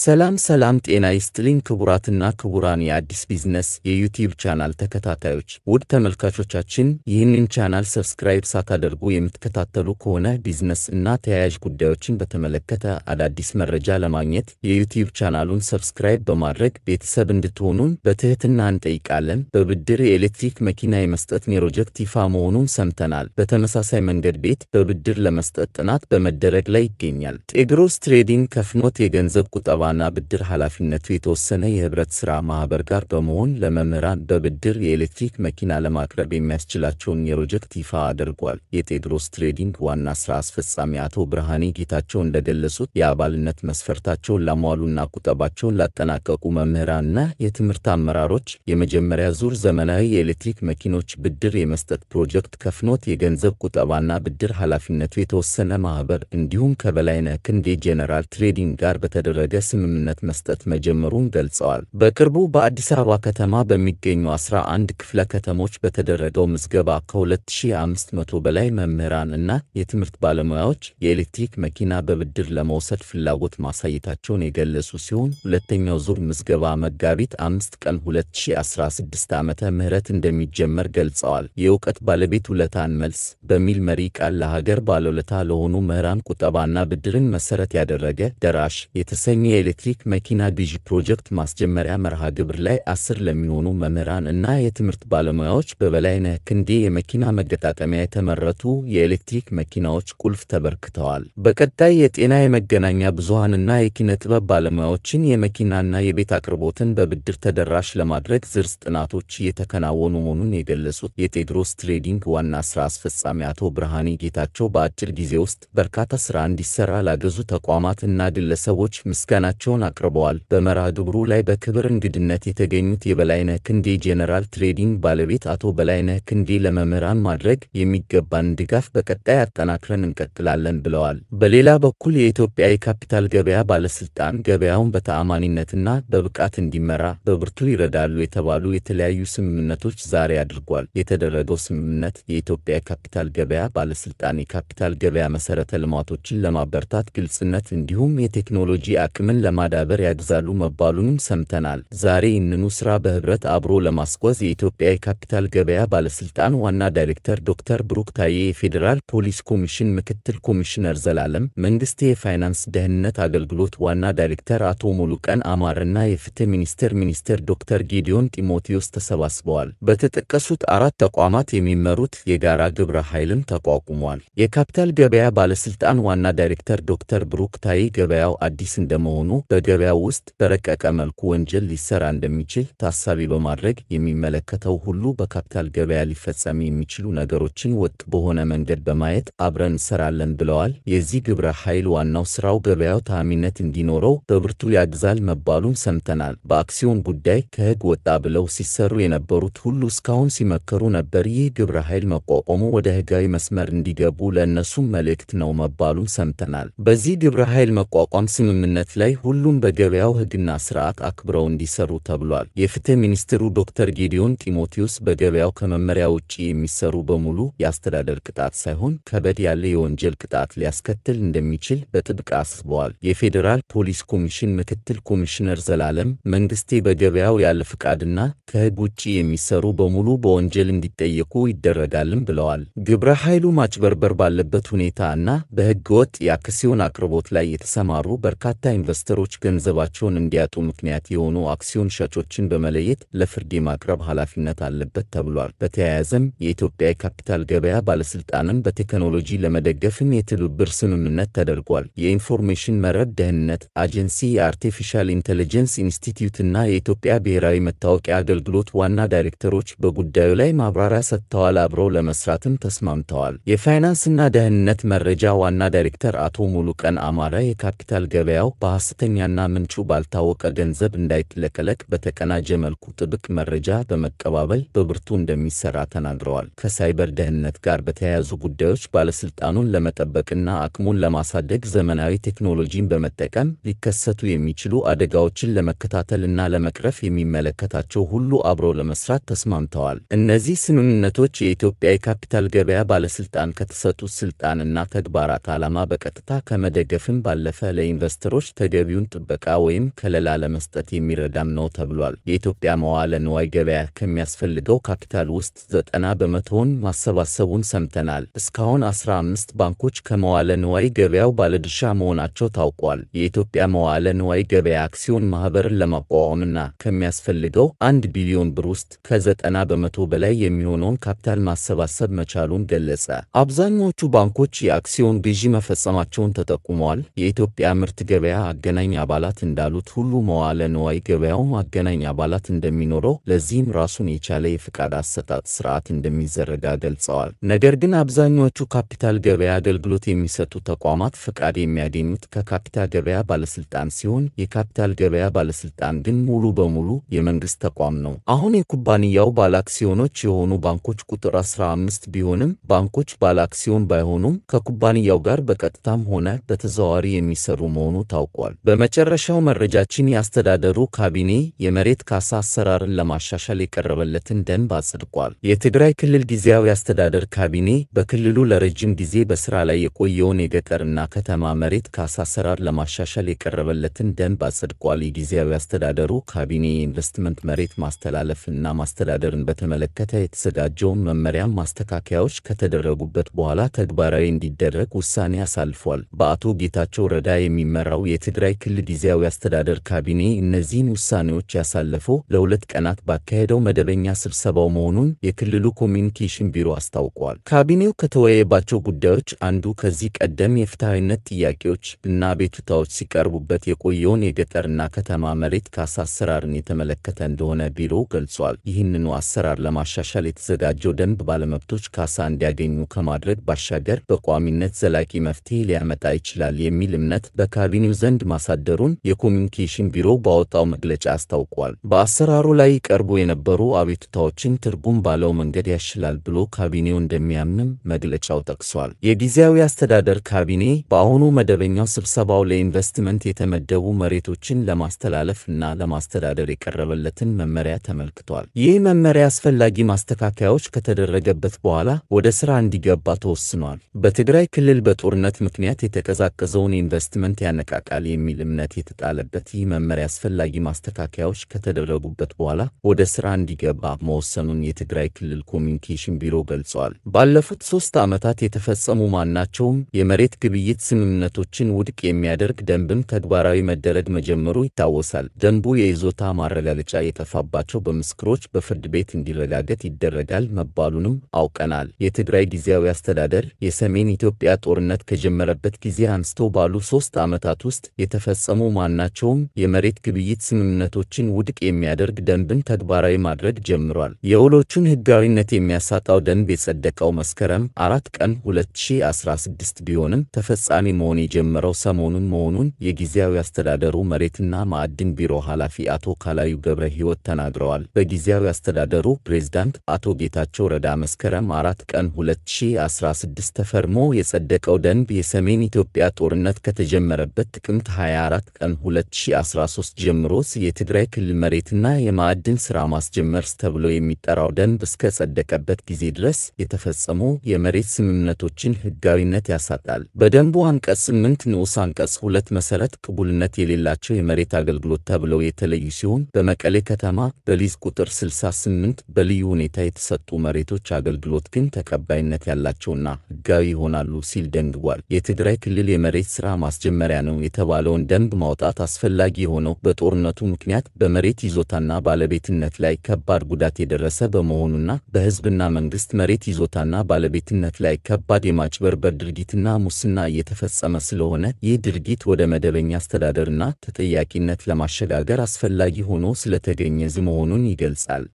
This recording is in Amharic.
ሰላም ሰላም፣ ጤና ይስጥልኝ ክቡራትና ክቡራን የአዲስ ቢዝነስ የዩቲዩብ ቻናል ተከታታዮች፣ ውድ ተመልካቾቻችን ይህንን ቻናል ሰብስክራይብ ሳታደርጉ የምትከታተሉ ከሆነ ቢዝነስ እና ተያያዥ ጉዳዮችን በተመለከተ አዳዲስ መረጃ ለማግኘት የዩቲዩብ ቻናሉን ሰብስክራይብ በማድረግ ቤተሰብ እንድትሆኑን በትህትና እንጠይቃለን። በብድር የኤሌክትሪክ መኪና የመስጠት ፕሮጀክት ይፋ መሆኑን ሰምተናል። በተመሳሳይ መንገድ ቤት በብድር ለመስጠት ጥናት በመደረግ ላይ ይገኛል። ቴግሮስ ትሬዲንግ ከፍኖት የገንዘብ ቁጠባ ቁጠባና ብድር ኃላፊነቱ የተወሰነ የህብረት ሥራ ማኅበር ጋር በመሆን ለመምህራን በብድር የኤሌክትሪክ መኪና ለማቅረብ የሚያስችላቸውን የፕሮጀክት ይፋ አድርጓል። የቴድሮስ ትሬዲንግ ዋና ሥራ አስፈጻሚ አቶ ብርሃኔ ጌታቸው እንደገለጹት የአባልነት መስፈርታቸውን ላሟሉና ቁጠባቸውን ላጠናቀቁ መምህራንና የትምህርት አመራሮች የመጀመሪያ ዙር ዘመናዊ የኤሌክትሪክ መኪኖች ብድር የመስጠት ፕሮጀክት ከፍኖት የገንዘብ ቁጠባና ብድር ኃላፊነቱ የተወሰነ ማኅበር እንዲሁም ከበላይነህ ክንዴ ጄኔራል ትሬዲንግ ጋር በተደረገ ስምምነት መስጠት መጀመሩን ገልጸዋል። በቅርቡ በአዲስ አበባ ከተማ በሚገኙ 11 ክፍለ ከተሞች በተደረገው ምዝገባ ከ2500 በላይ መምህራን እና የትምህርት ባለሙያዎች የኤሌክትሪክ መኪና በብድር ለመውሰድ ፍላጎት ማሳየታቸውን የገለጹ ሲሆን ሁለተኛው ዙር ምዝገባ መጋቢት 5 ቀን 2016 ዓ ምህረት እንደሚጀመር ገልጸዋል። የእውቀት ባለቤት ውለታን መልስ በሚል መሪ ቃል ለሀገር ባለውለታ ለሆኑ ምህራን ቁጠባና ብድርን መሰረት ያደረገ ደራሽ የተሰኘ የኤሌክትሪክ መኪና ግዢ ፕሮጀክት ማስጀመሪያ መርሃ ግብር ላይ አስር ለሚሆኑ መምህራን እና የትምህርት ባለሙያዎች በበላይነህ ክንዴ የመኪና መገጣጠሚያ የተመረቱ የኤሌክትሪክ መኪናዎች ቁልፍ ተበርክተዋል። በቀጣይ የጤና የመገናኛ ብዙሃንና የኪነ ጥበብ ባለሙያዎችን የመኪናና የቤት አቅርቦትን በብድር ተደራሽ ለማድረግ ዝርዝ ጥናቶች እየተከናወኑ መሆኑን የገለጹት የቴድሮስ ትሬዲንግ ዋና ስራ አስፈጻሚ አቶ ብርሃኔ ጌታቸው በአጭር ጊዜ ውስጥ በርካታ ስራ እንዲሰራ ላገዙ ተቋማት እና ግለሰቦች ምስጋና ምስጋናቸውን አቅርበዋል። በመርሃ ግብሩ ላይ በክብር እንግድነት የተገኙት የበላይነህ ክንዴ ጄኔራል ትሬዲንግ ባለቤት አቶ በላይነህ ክንዴ ለመምህራን ማድረግ የሚገባን ድጋፍ በቀጣይ አጠናክረን እንቀጥላለን ብለዋል። በሌላ በኩል የኢትዮጵያ የካፒታል ገበያ ባለስልጣን ገበያውን በተአማኒነትና በብቃት እንዲመራ በብርቱ ይረዳሉ የተባሉ የተለያዩ ስምምነቶች ዛሬ አድርጓል። የተደረገው ስምምነት የኢትዮጵያ የካፒታል ገበያ ባለስልጣን የካፒታል ገበያ መሰረተ ልማቶችን ለማበርታት ግልጽነት፣ እንዲሁም የቴክኖሎጂ አቅምን ለማዳበር ያግዛሉ መባሉንም ሰምተናል። ዛሬ ይህንኑ ስራ በህብረት አብሮ ለማስጓዝ የኢትዮጵያ የካፒታል ገበያ ባለስልጣን ዋና ዳይሬክተር ዶክተር ብሩክ ታዬ፣ የፌዴራል ፖሊስ ኮሚሽን ምክትል ኮሚሽነር ዘላለም መንግስቴ፣ የፋይናንስ ደህንነት አገልግሎት ዋና ዳይሬክተር አቶ ሙሉቀን አማርና የፍትህ ሚኒስቴር ሚኒስትር ዶክተር ጌዲዮን ጢሞቴዎስ ተሰባስበዋል። በተጠቀሱት አራት ተቋማት የሚመሩት የጋራ ግብረ ኃይልም ተቋቁሟል። የካፒታል ገበያ ባለስልጣን ዋና ዳይሬክተር ዶክተር ብሩክ ታዬ ገበያው አዲስ እንደመሆኑ በገበያ ውስጥ በረቀቀ መልኩ ወንጀል ሊሰራ እንደሚችል ታሳቢ በማድረግ የሚመለከተው ሁሉ በካፒታል ገበያ ሊፈጸም የሚችሉ ነገሮችን ወጥ በሆነ መንገድ በማየት አብረን እንሰራለን ብለዋል። የዚህ ግብረ ኃይል ዋናው ስራው ገበያው ታዕሚነት እንዲኖረው በብርቱ ያግዛል መባሉን ሰምተናል። በአክሲዮን ጉዳይ ከህግ ወጣ ብለው ሲሰሩ የነበሩት ሁሉ እስካሁን ሲመከሩ ነበር። ይህ ግብረ ኃይል መቋቋሙ ወደ ህጋዊ መስመር እንዲገቡ ለእነሱም መልእክት ነው መባሉን ሰምተናል። በዚህ ግብረ ኃይል መቋቋም ስምምነት ላይ ሁሉም በገበያው ሕግና ስርዓት አክብረው እንዲሰሩ ተብሏል። የፍትህ ሚኒስትሩ ዶክተር ጌዲዮን ጢሞቴዎስ በገበያው ከመመሪያ ውጭ የሚሰሩ በሙሉ የአስተዳደር ቅጣት ሳይሆን ከበድ ያለ የወንጀል ቅጣት ሊያስከትል እንደሚችል በጥብቅ አስበዋል። የፌዴራል ፖሊስ ኮሚሽን ምክትል ኮሚሽነር ዘላለም መንግስቴ በገበያው ያለ ፍቃድና ከህግ ውጭ የሚሰሩ በሙሉ በወንጀል እንዲጠየቁ ይደረጋልም ብለዋል። ግብረ ኃይሉ ማጭበርበር ባለበት ሁኔታ እና በህገወጥ ወጥ የአክሲዮን አቅርቦት ላይ የተሰማሩ በርካታ ኢንቨስ ኢንቨስተሮች ገንዘባቸውን እንዲያጡ ምክንያት የሆኑ አክሲዮን ሻጮችን በመለየት ለፍርድ የማቅረብ ኃላፊነት አለበት ተብሏል። በተያያዘም የኢትዮጵያ የካፒታል ገበያ ባለስልጣንን በቴክኖሎጂ ለመደገፍም የትብብር ስምምነት ተደርጓል። የኢንፎርሜሽን መረብ ደህንነት አጀንሲ የአርቲፊሻል ኢንቴሊጀንስ ኢንስቲትዩትና የኢትዮጵያ ብሔራዊ መታወቂያ አገልግሎት ዋና ዳይሬክተሮች በጉዳዩ ላይ ማብራሪያ ሰጥተዋል። አብረው ለመስራትም ተስማምተዋል። የፋይናንስና ደህንነት መረጃ ዋና ዳይሬክተር አቶ ሙሉቀን አማራ የካፒታል ገበያው በሀሳብ ሐሰተኛና ምንጩ ባልታወቀ ገንዘብ እንዳይጥለቀለቅ በተቀናጀ መልኩ ጥብቅ መረጃ በመቀባበል በብርቱ እንደሚሰራ ተናግረዋል። ከሳይበር ደህንነት ጋር በተያያዙ ጉዳዮች ባለስልጣኑን ለመጠበቅና አቅሙን ለማሳደግ ዘመናዊ ቴክኖሎጂን በመጠቀም ሊከሰቱ የሚችሉ አደጋዎችን ለመከታተል እና ለመቅረፍ የሚመለከታቸው ሁሉ አብሮ ለመስራት ተስማምተዋል። እነዚህ ስምምነቶች የኢትዮጵያ የካፒታል ገበያ ባለስልጣን ከተሰጡት ስልጣንና ተግባራት ዓላማ በቀጥታ ከመደገፍም ባለፈ ለኢንቨስተሮች ተገ ተገቢውን ጥበቃ ወይም ከለላ ለመስጠት የሚረዳም ነው ተብሏል። የኢትዮጵያ መዋለ ንዋይ ገበያ ከሚያስፈልገው ካፒታል ውስጥ ዘጠና በመቶውን ማሰባሰቡን ሰምተናል። እስካሁን 15 ባንኮች ከመዋለ ንዋይ ገበያው ባለድርሻ መሆናቸው ታውቋል። የኢትዮጵያ መዋለ ንዋይ ገበያ አክሲዮን ማህበርን ለማቋቋምና ከሚያስፈልገው አንድ ቢሊዮን ብር ውስጥ ከዘጠና በመቶ በላይ የሚሆነውን ካፒታል ማሰባሰብ መቻሉን ገለጸ። አብዛኞቹ ባንኮች የአክሲዮን ግዢ መፈጸማቸውን ተጠቁመዋል። የኢትዮጵያ ምርት ገበያ አገ አገናኝ አባላት እንዳሉት ሁሉ መዋለ ንዋይ ገበያውም አገናኝ አባላት እንደሚኖረው ለዚህም ራሱን የቻለ የፍቃድ አሰጣጥ ስርዓት እንደሚዘረጋ ገልጸዋል። ነገር ግን አብዛኞቹ ካፒታል ገበያ አገልግሎት የሚሰጡ ተቋማት ፍቃድ የሚያገኙት ከካፒታል ገበያ ባለስልጣን ሲሆን የካፒታል ገበያ ባለስልጣን ግን ሙሉ በሙሉ የመንግስት ተቋም ነው። አሁን የኩባንያው ባለአክሲዮኖች የሆኑ ባንኮች ቁጥር 15 ቢሆንም ባንኮች ባለአክሲዮን ባይሆኑም ከኩባንያው ጋር በቀጥታም ሆነ በተዘዋዋሪ የሚሰሩ መሆኑ ታውቋል። በመጨረሻው መረጃችን የአስተዳደሩ ካቢኔ የመሬት ካሳ አሰራርን ለማሻሻል የቀረበለትን ደንብ አጽድቋል። የትግራይ ክልል ጊዜያዊ አስተዳደር ካቢኔ በክልሉ ለረጅም ጊዜ በስራ ላይ የቆየውን የገጠርና ከተማ መሬት ካሳ አሰራር ለማሻሻል የቀረበለትን ደንብ አጽድቋል። የጊዜያዊ አስተዳደሩ ካቢኔ የኢንቨስትመንት መሬት ማስተላለፍና ማስተዳደርን በተመለከተ የተዘጋጀውን መመሪያም ማስተካከያዎች ከተደረጉበት በኋላ ተግባራዊ እንዲደረግ ውሳኔ አሳልፏል። በአቶ ጌታቸው ረዳ የሚመራው የትግራይ የትግራይ ክልል ጊዜያዊ አስተዳደር ካቢኔ እነዚህን ውሳኔዎች ያሳለፈው ለሁለት ቀናት ባካሄደው መደበኛ ስብሰባው መሆኑን የክልሉ ኮሚኒኬሽን ቢሮ አስታውቋል። ካቢኔው ከተወያየባቸው ጉዳዮች አንዱ ከዚህ ቀደም የፍትሐዊነት ጥያቄዎች እና ቤቱታዎች ሲቀርቡበት የቆየውን የገጠርና ከተማ መሬት ካሳ አሰራርን የተመለከተ እንደሆነ ቢሮው ገልጿል። ይህንኑ አሰራር ለማሻሻል የተዘጋጀው ደንብ ባለመብቶች ካሳ እንዲያገኙ ከማድረግ ባሻገር በቋሚነት ዘላቂ መፍትሄ ሊያመጣ ይችላል የሚል እምነት በካቢኔው ዘንድ ማ። ማሳደሩን የኮሚኒኬሽን ቢሮ ባወጣው መግለጫ አስታውቋል። በአሰራሩ ላይ ቀርቦ የነበሩ አቤቱታዎችን ትርጉም ባለው መንገድ ያሽላል ብሎ ካቢኔው እንደሚያምንም መግለጫው ጠቅሷል። የጊዜያዊ አስተዳደር ካቢኔ በአሁኑ መደበኛው ስብሰባው ለኢንቨስትመንት የተመደቡ መሬቶችን ለማስተላለፍ እና ለማስተዳደር የቀረበለትን መመሪያ ተመልክቷል። ይህ መመሪያ አስፈላጊ ማስተካከያዎች ከተደረገበት በኋላ ወደ ስራ እንዲገባ ተወስኗል። በትግራይ ክልል በጦርነት ምክንያት የተቀዛቀዘውን ኢንቨስትመንት ያነቃቃል የሚል የሚል እምነት የተጣለበት ይህ መመሪያ አስፈላጊ ማስተካከያዎች ከተደረጉበት በኋላ ወደ ስራ እንዲገባ መወሰኑን የትግራይ ክልል ኮሚኒኬሽን ቢሮ ገልጸዋል። ባለፉት ሶስት ዓመታት የተፈጸሙ ማናቸውም የመሬት ግብይት ስምምነቶችን ውድቅ የሚያደርግ ደንብም ተግባራዊ መደረግ መጀመሩ ይታወሳል። ደንቡ የይዞታ ማረጋገጫ የጠፋባቸው በምስክሮች በፍርድ ቤት እንዲረጋገጥ ይደረጋል መባሉንም አውቀናል። የትግራይ ጊዜያዊ አስተዳደር የሰሜን ኢትዮጵያ ጦርነት ከጀመረበት ጊዜ አንስቶ ባሉ ሶስት ዓመታት ውስጥ የተ የተፈጸሙ ማናቸውም የመሬት ግብይት ስምምነቶችን ውድቅ የሚያደርግ ደንብን ተግባራዊ ማድረግ ጀምሯል። የውሎቹን ሕጋዊነት የሚያሳጣው ደንብ የጸደቀው መስከረም አራት ቀን 2016 ቢሆንም ተፈጻሚ መሆን የጀመረው ሰሞኑን መሆኑን የጊዜያዊ አስተዳደሩ መሬትና ማዕድን ቢሮ ኃላፊ አቶ ካላዩ ገብረ ሕይወት ተናግረዋል። በጊዜያዊ አስተዳደሩ ፕሬዝዳንት አቶ ጌታቸው ረዳ መስከረም አራት ቀን 2016 ተፈርሞ የጸደቀው ደንብ የሰሜን ኢትዮጵያ ጦርነት ከተጀመረበት ጥቅምት 24 ቀን 2013 ጀምሮ የትግራይ ክልል መሬትና የማዕድን ሥራ ማስጀመር ተብሎ የሚጠራው ደንብ እስከጸደቀበት ጊዜ ድረስ የተፈጸሙ የመሬት ስምምነቶችን ሕጋዊነት ያሳጣል። በደንቡ አንቀጽ 8 ንዑስ አንቀጽ 2 መሠረት ቅቡልነት የሌላቸው የመሬት አገልግሎት ተብለው የተለዩ ሲሆን በመቀሌ ከተማ በሊዝ ቁጥር 68 በልዩ ሁኔታ የተሰጡ መሬቶች አገልግሎት ግን ተቀባይነት ያላቸውና ሕጋዊ ይሆናሉ ሲል ደንግቧል። የትግራይ ክልል የመሬት ሥራ ማስጀመሪያ ነው የተባለው ያለውን ደንብ ማውጣት አስፈላጊ የሆነው በጦርነቱ ምክንያት በመሬት ይዞታና ባለቤትነት ላይ ከባድ ጉዳት የደረሰ በመሆኑና በሕዝብና መንግስት መሬት ይዞታና ባለቤትነት ላይ ከባድ የማጭበርበር ድርጊትና ሙስና እየተፈጸመ ስለሆነ ይህ ድርጊት ወደ መደበኛ አስተዳደርና ተጠያቂነት ለማሸጋገር አስፈላጊ ሆኖ ስለተገኘ መሆኑን ይገልጻል።